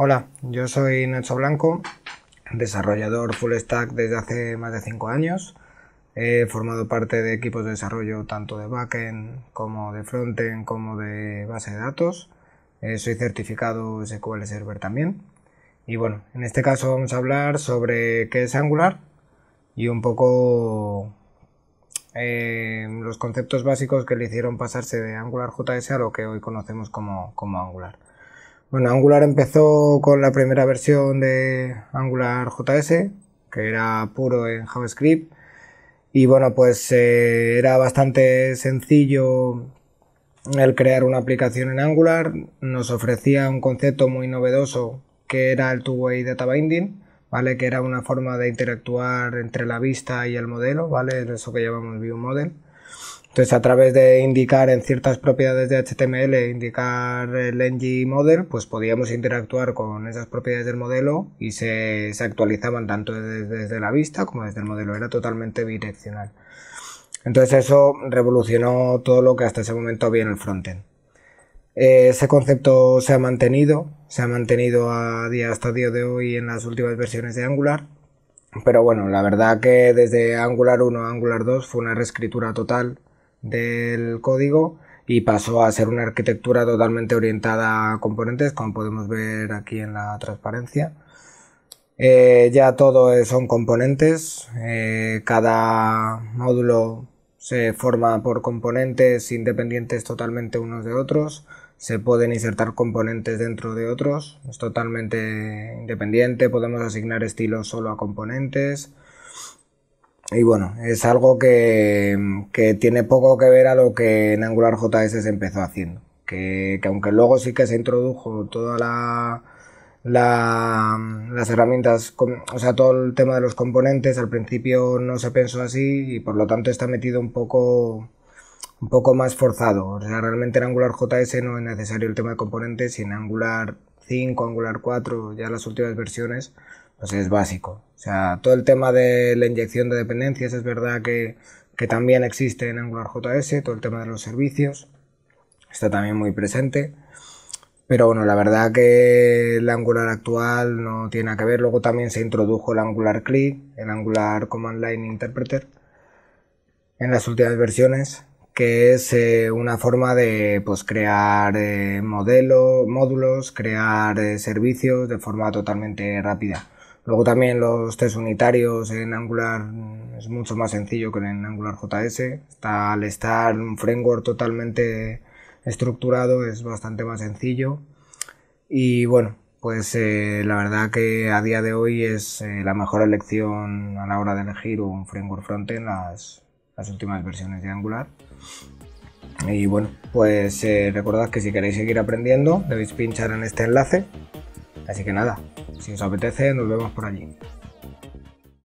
Hola, yo soy Nacho Blanco, desarrollador full stack desde hace más de 5 años. He formado parte de equipos de desarrollo tanto de backend como de frontend como de base de datos. Eh, soy certificado SQL Server también. Y bueno, en este caso vamos a hablar sobre qué es Angular y un poco eh, los conceptos básicos que le hicieron pasarse de Angular JS a lo que hoy conocemos como, como Angular. Bueno, Angular empezó con la primera versión de Angular JS, que era puro en JavaScript. Y bueno, pues eh, era bastante sencillo el crear una aplicación en Angular. Nos ofrecía un concepto muy novedoso que era el two-way data binding, ¿vale? Que era una forma de interactuar entre la vista y el modelo, ¿vale? Eso que llamamos view model. Entonces, a través de indicar en ciertas propiedades de HTML, indicar el ng model, pues podíamos interactuar con esas propiedades del modelo y se, actualizaban tanto desde, la vista como desde el modelo. Era totalmente bidireccional. Entonces, eso revolucionó todo lo que hasta ese momento había en el frontend. Eh, ese concepto se ha mantenido, se ha mantenido a día hasta día de hoy en las últimas versiones de Angular, pero bueno, la verdad que desde Angular 1 a Angular 2 fue una reescritura total del código y pasó a ser una arquitectura totalmente orientada a componentes, como podemos ver aquí en la transparencia. Eh, ya todo son componentes, eh, cada módulo se forma por componentes independientes totalmente unos de otros, se pueden insertar componentes dentro de otros, es totalmente independiente, podemos asignar estilos solo a componentes, y bueno, es algo que, tiene poco que ver a lo que en Angular JS se empezó haciendo. Que, aunque luego sí que se introdujo toda la, las herramientas, o sea, todo el tema de los componentes, al principio no se pensó así y por lo tanto está metido un poco, un poco más forzado. O sea, realmente en Angular JS no es necesario el tema de componentes y en Angular Angular 4, ya las últimas versiones, pues es básico. O sea, todo el tema de la inyección de dependencias es verdad que, también existe en Angular JS, todo el tema de los servicios está también muy presente. Pero bueno, la verdad que el Angular actual no tiene a que ver. Luego también se introdujo el Angular CLI, el Angular Command Line Interpreter, en las últimas versiones que es eh, una forma de pues, crear eh, modelos, módulos, crear eh, servicios de forma totalmente rápida. Luego también los test unitarios en Angular mm, es mucho más sencillo que en Angular JS. al estar un framework totalmente estructurado es bastante más sencillo. Y bueno, pues la verdad que a día de hoy es la mejor elección a la hora de elegir un framework frontend las, las últimas versiones de Angular. Y bueno, pues eh, recordad que si queréis seguir aprendiendo debéis pinchar en este enlace. Así que nada, si os apetece nos vemos por allí.